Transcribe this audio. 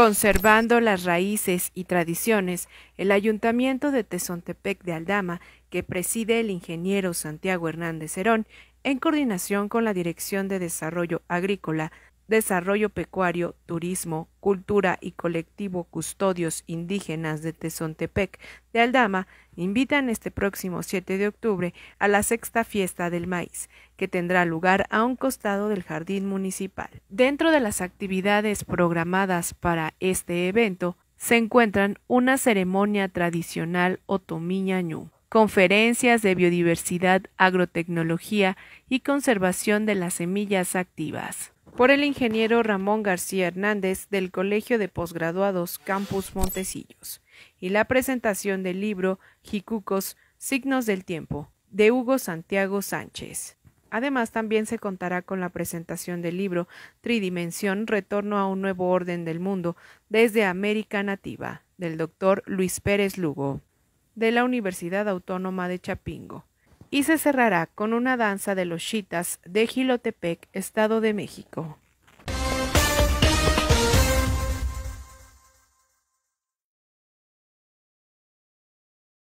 Conservando las raíces y tradiciones, el Ayuntamiento de Tezontepec de Aldama, que preside el ingeniero Santiago Hernández Herón, en coordinación con la Dirección de Desarrollo Agrícola desarrollo pecuario, turismo, cultura y colectivo Custodios Indígenas de Tezontepec de Aldama invitan este próximo 7 de octubre a la sexta fiesta del maíz, que tendrá lugar a un costado del jardín municipal. Dentro de las actividades programadas para este evento se encuentran una ceremonia tradicional otomiñañú conferencias de biodiversidad, agrotecnología y conservación de las semillas activas por el ingeniero Ramón García Hernández del Colegio de Posgraduados Campus Montecillos, y la presentación del libro Jicucos, Signos del Tiempo, de Hugo Santiago Sánchez. Además, también se contará con la presentación del libro Tridimensión, Retorno a un Nuevo Orden del Mundo, desde América Nativa, del doctor Luis Pérez Lugo, de la Universidad Autónoma de Chapingo y se cerrará con una danza de los chitas de Gilotepec, Estado de México.